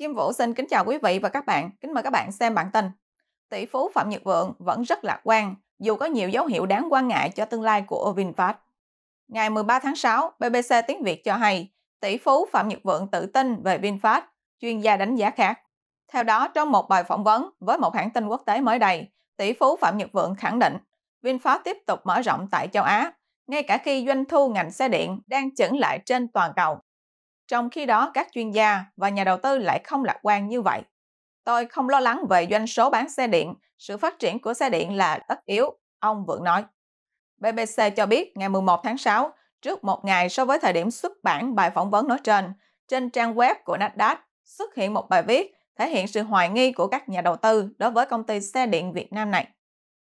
Kim Vũ xin kính chào quý vị và các bạn. Kính mời các bạn xem bản tin. Tỷ phú Phạm Nhật Vượng vẫn rất lạc quan dù có nhiều dấu hiệu đáng quan ngại cho tương lai của VinFast. Ngày 13 tháng 6, BBC Tiếng Việt cho hay tỷ phú Phạm Nhật Vượng tự tin về VinFast, chuyên gia đánh giá khác. Theo đó, trong một bài phỏng vấn với một hãng tin quốc tế mới đây, tỷ phú Phạm Nhật Vượng khẳng định VinFast tiếp tục mở rộng tại châu Á, ngay cả khi doanh thu ngành xe điện đang chững lại trên toàn cầu. Trong khi đó, các chuyên gia và nhà đầu tư lại không lạc quan như vậy. Tôi không lo lắng về doanh số bán xe điện, sự phát triển của xe điện là tất yếu, ông Vượng nói. BBC cho biết ngày 11 tháng 6, trước một ngày so với thời điểm xuất bản bài phỏng vấn nói trên, trên trang web của Nasdaq xuất hiện một bài viết thể hiện sự hoài nghi của các nhà đầu tư đối với công ty xe điện Việt Nam này.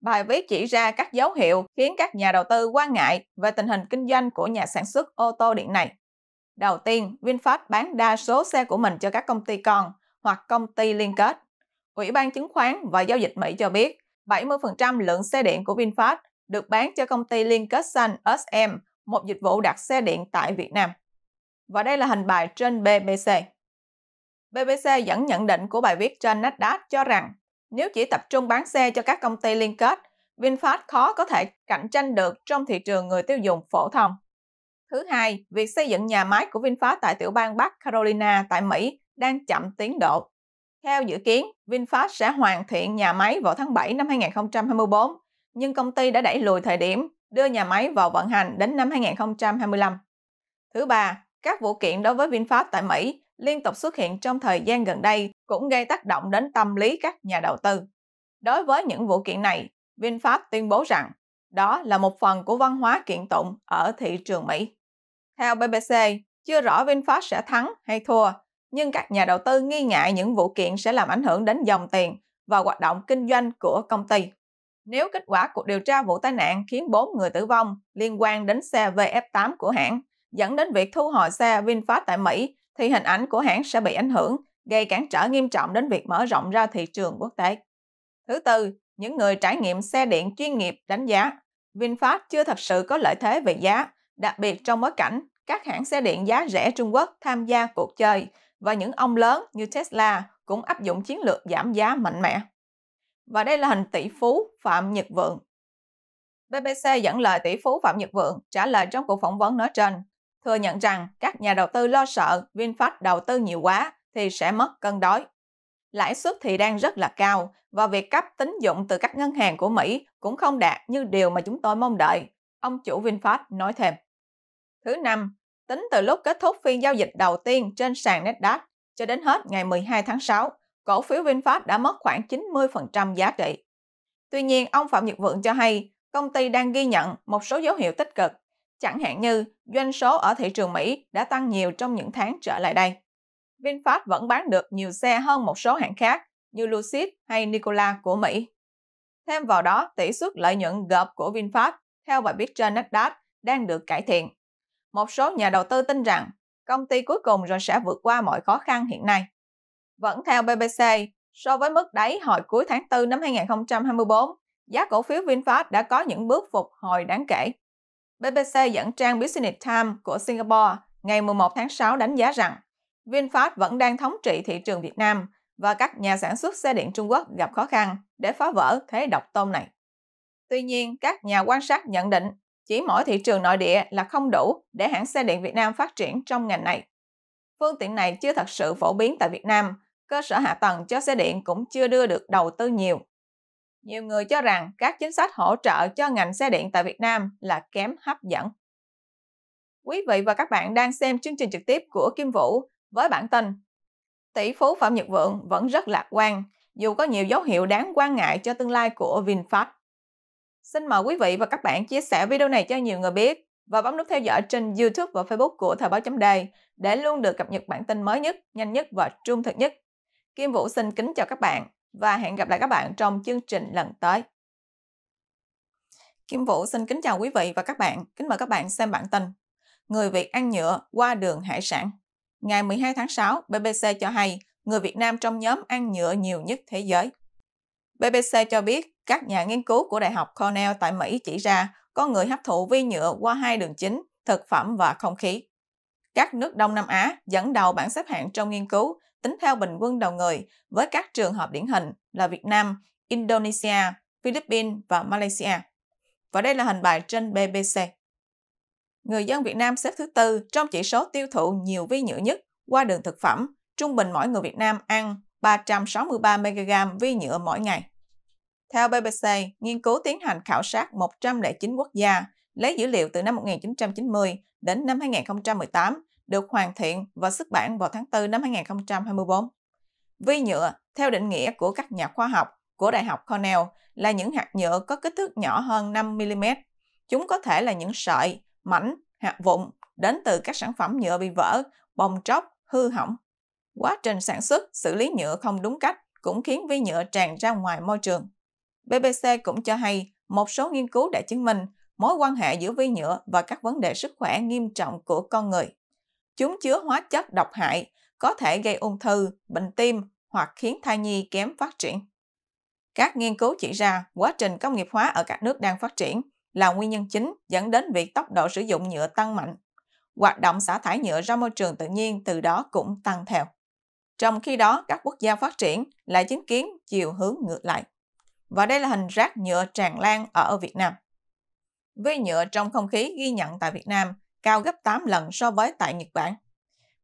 Bài viết chỉ ra các dấu hiệu khiến các nhà đầu tư quan ngại về tình hình kinh doanh của nhà sản xuất ô tô điện này. Đầu tiên, VinFast bán đa số xe của mình cho các công ty con hoặc công ty liên kết. Ủy ban chứng khoán và giao dịch Mỹ cho biết 70% lượng xe điện của VinFast được bán cho công ty liên kết xanh SM, một dịch vụ đặt xe điện tại Việt Nam. Và đây là hình bài trên BBC. BBC dẫn nhận định của bài viết trên Nasdaq cho rằng nếu chỉ tập trung bán xe cho các công ty liên kết, VinFast khó có thể cạnh tranh được trong thị trường người tiêu dùng phổ thông. Thứ hai, việc xây dựng nhà máy của VinFast tại tiểu bang Bắc Carolina tại Mỹ đang chậm tiến độ. Theo dự kiến, VinFast sẽ hoàn thiện nhà máy vào tháng 7 năm 2024, nhưng công ty đã đẩy lùi thời điểm đưa nhà máy vào vận hành đến năm 2025. Thứ ba, các vụ kiện đối với VinFast tại Mỹ liên tục xuất hiện trong thời gian gần đây cũng gây tác động đến tâm lý các nhà đầu tư. Đối với những vụ kiện này, VinFast tuyên bố rằng đó là một phần của văn hóa kiện tụng ở thị trường Mỹ. Theo BBC, chưa rõ VinFast sẽ thắng hay thua, nhưng các nhà đầu tư nghi ngại những vụ kiện sẽ làm ảnh hưởng đến dòng tiền và hoạt động kinh doanh của công ty. Nếu kết quả cuộc điều tra vụ tai nạn khiến 4 người tử vong liên quan đến xe VF8 của hãng, dẫn đến việc thu hồi xe VinFast tại Mỹ, thì hình ảnh của hãng sẽ bị ảnh hưởng, gây cản trở nghiêm trọng đến việc mở rộng ra thị trường quốc tế. Thứ tư, những người trải nghiệm xe điện chuyên nghiệp đánh giá. VinFast chưa thật sự có lợi thế về giá, đặc biệt trong bối cảnh các hãng xe điện giá rẻ Trung Quốc tham gia cuộc chơi và những ông lớn như Tesla cũng áp dụng chiến lược giảm giá mạnh mẽ. Và đây là hình tỷ phú Phạm Nhật Vượng. BBC dẫn lời tỷ phú Phạm Nhật Vượng trả lời trong cuộc phỏng vấn nói trên, thừa nhận rằng các nhà đầu tư lo sợ VinFast đầu tư nhiều quá thì sẽ mất cân đối. Lãi suất thì đang rất là cao và việc cấp tín dụng từ các ngân hàng của Mỹ cũng không đạt như điều mà chúng tôi mong đợi, ông chủ VinFast nói thêm. Thứ năm, Tính từ lúc kết thúc phiên giao dịch đầu tiên trên sàn Nasdaq cho đến hết ngày 12 tháng 6, cổ phiếu VinFast đã mất khoảng 90% giá trị. Tuy nhiên, ông Phạm Nhật Vượng cho hay công ty đang ghi nhận một số dấu hiệu tích cực, chẳng hạn như doanh số ở thị trường Mỹ đã tăng nhiều trong những tháng trở lại đây. VinFast vẫn bán được nhiều xe hơn một số hãng khác như Lucid hay Nikola của Mỹ. Thêm vào đó, tỷ suất lợi nhuận gộp của VinFast theo bài viết trên Nasdaq đang được cải thiện một số nhà đầu tư tin rằng công ty cuối cùng rồi sẽ vượt qua mọi khó khăn hiện nay. Vẫn theo BBC, so với mức đáy hồi cuối tháng 4 năm 2024, giá cổ phiếu VinFast đã có những bước phục hồi đáng kể. BBC dẫn trang Business Times của Singapore ngày 11 tháng 6 đánh giá rằng VinFast vẫn đang thống trị thị trường Việt Nam và các nhà sản xuất xe điện Trung Quốc gặp khó khăn để phá vỡ thế độc tôn này. Tuy nhiên, các nhà quan sát nhận định chỉ mỗi thị trường nội địa là không đủ để hãng xe điện Việt Nam phát triển trong ngành này. Phương tiện này chưa thật sự phổ biến tại Việt Nam, cơ sở hạ tầng cho xe điện cũng chưa đưa được đầu tư nhiều. Nhiều người cho rằng các chính sách hỗ trợ cho ngành xe điện tại Việt Nam là kém hấp dẫn. Quý vị và các bạn đang xem chương trình trực tiếp của Kim Vũ với bản tin Tỷ phú Phạm Nhật Vượng vẫn rất lạc quan, dù có nhiều dấu hiệu đáng quan ngại cho tương lai của VinFast. Xin mời quý vị và các bạn chia sẻ video này cho nhiều người biết và bấm nút theo dõi trên YouTube và Facebook của Thời báo chấm đề để luôn được cập nhật bản tin mới nhất, nhanh nhất và trung thực nhất. Kim Vũ xin kính chào các bạn và hẹn gặp lại các bạn trong chương trình lần tới. Kim Vũ xin kính chào quý vị và các bạn. Kính mời các bạn xem bản tin. Người Việt ăn nhựa qua đường hải sản. Ngày 12 tháng 6, BBC cho hay người Việt Nam trong nhóm ăn nhựa nhiều nhất thế giới. BBC cho biết các nhà nghiên cứu của Đại học Cornell tại Mỹ chỉ ra có người hấp thụ vi nhựa qua hai đường chính, thực phẩm và không khí. Các nước Đông Nam Á dẫn đầu bảng xếp hạng trong nghiên cứu tính theo bình quân đầu người với các trường hợp điển hình là Việt Nam, Indonesia, Philippines và Malaysia. Và đây là hình bài trên BBC. Người dân Việt Nam xếp thứ tư trong chỉ số tiêu thụ nhiều vi nhựa nhất qua đường thực phẩm, trung bình mỗi người Việt Nam ăn 363 mg vi nhựa mỗi ngày. Theo BBC, nghiên cứu tiến hành khảo sát 109 quốc gia, lấy dữ liệu từ năm 1990 đến năm 2018, được hoàn thiện và xuất bản vào tháng 4 năm 2024. Vi nhựa, theo định nghĩa của các nhà khoa học của Đại học Cornell, là những hạt nhựa có kích thước nhỏ hơn 5mm. Chúng có thể là những sợi, mảnh, hạt vụn đến từ các sản phẩm nhựa bị vỡ, bong tróc, hư hỏng. Quá trình sản xuất, xử lý nhựa không đúng cách cũng khiến vi nhựa tràn ra ngoài môi trường. BBC cũng cho hay một số nghiên cứu đã chứng minh mối quan hệ giữa vi nhựa và các vấn đề sức khỏe nghiêm trọng của con người. Chúng chứa hóa chất độc hại, có thể gây ung thư, bệnh tim hoặc khiến thai nhi kém phát triển. Các nghiên cứu chỉ ra quá trình công nghiệp hóa ở các nước đang phát triển là nguyên nhân chính dẫn đến việc tốc độ sử dụng nhựa tăng mạnh. Hoạt động xả thải nhựa ra môi trường tự nhiên từ đó cũng tăng theo. Trong khi đó, các quốc gia phát triển lại chứng kiến chiều hướng ngược lại và đây là hình rác nhựa tràn lan ở Việt Nam. Với nhựa trong không khí ghi nhận tại Việt Nam cao gấp 8 lần so với tại Nhật Bản.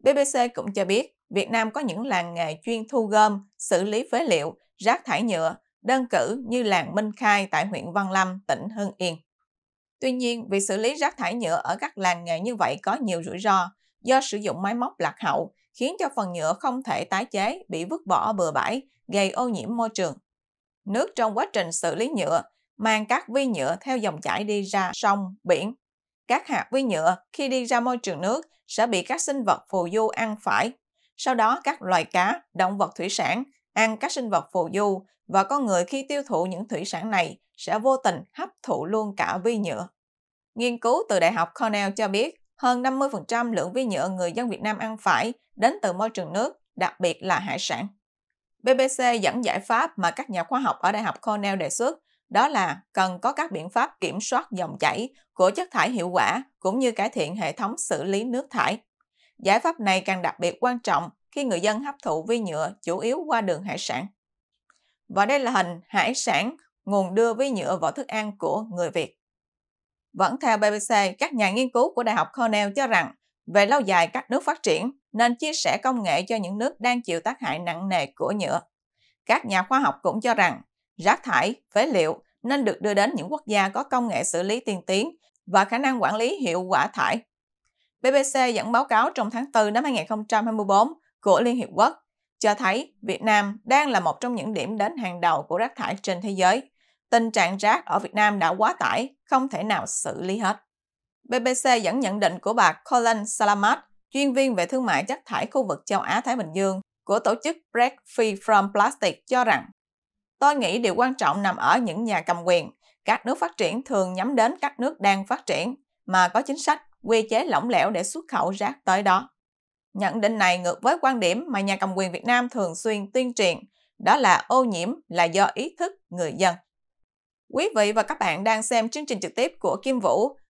BBC cũng cho biết Việt Nam có những làng nghề chuyên thu gom, xử lý phế liệu, rác thải nhựa, đơn cử như làng Minh Khai tại huyện Văn Lâm, tỉnh Hưng Yên. Tuy nhiên, việc xử lý rác thải nhựa ở các làng nghề như vậy có nhiều rủi ro do sử dụng máy móc lạc hậu khiến cho phần nhựa không thể tái chế bị vứt bỏ bừa bãi, gây ô nhiễm môi trường. Nước trong quá trình xử lý nhựa mang các vi nhựa theo dòng chảy đi ra sông, biển. Các hạt vi nhựa khi đi ra môi trường nước sẽ bị các sinh vật phù du ăn phải. Sau đó các loài cá, động vật thủy sản ăn các sinh vật phù du và con người khi tiêu thụ những thủy sản này sẽ vô tình hấp thụ luôn cả vi nhựa. Nghiên cứu từ Đại học Cornell cho biết hơn 50% lượng vi nhựa người dân Việt Nam ăn phải đến từ môi trường nước, đặc biệt là hải sản. BBC dẫn giải pháp mà các nhà khoa học ở Đại học Cornell đề xuất, đó là cần có các biện pháp kiểm soát dòng chảy của chất thải hiệu quả cũng như cải thiện hệ thống xử lý nước thải. Giải pháp này càng đặc biệt quan trọng khi người dân hấp thụ vi nhựa chủ yếu qua đường hải sản. Và đây là hình hải sản nguồn đưa vi nhựa vào thức ăn của người Việt. Vẫn theo BBC, các nhà nghiên cứu của Đại học Cornell cho rằng về lâu dài, các nước phát triển nên chia sẻ công nghệ cho những nước đang chịu tác hại nặng nề của nhựa. Các nhà khoa học cũng cho rằng rác thải, phế liệu nên được đưa đến những quốc gia có công nghệ xử lý tiên tiến và khả năng quản lý hiệu quả thải. BBC dẫn báo cáo trong tháng 4 năm 2024 của Liên Hiệp Quốc cho thấy Việt Nam đang là một trong những điểm đến hàng đầu của rác thải trên thế giới. Tình trạng rác ở Việt Nam đã quá tải, không thể nào xử lý hết. BBC dẫn nhận định của bà Colin Salamat, chuyên viên về thương mại chất thải khu vực châu Á-Thái Bình Dương của tổ chức Break Free From Plastic cho rằng Tôi nghĩ điều quan trọng nằm ở những nhà cầm quyền. Các nước phát triển thường nhắm đến các nước đang phát triển mà có chính sách, quy chế lỏng lẻo để xuất khẩu rác tới đó. Nhận định này ngược với quan điểm mà nhà cầm quyền Việt Nam thường xuyên tuyên truyền, đó là ô nhiễm là do ý thức người dân. Quý vị và các bạn đang xem chương trình trực tiếp của Kim Vũ,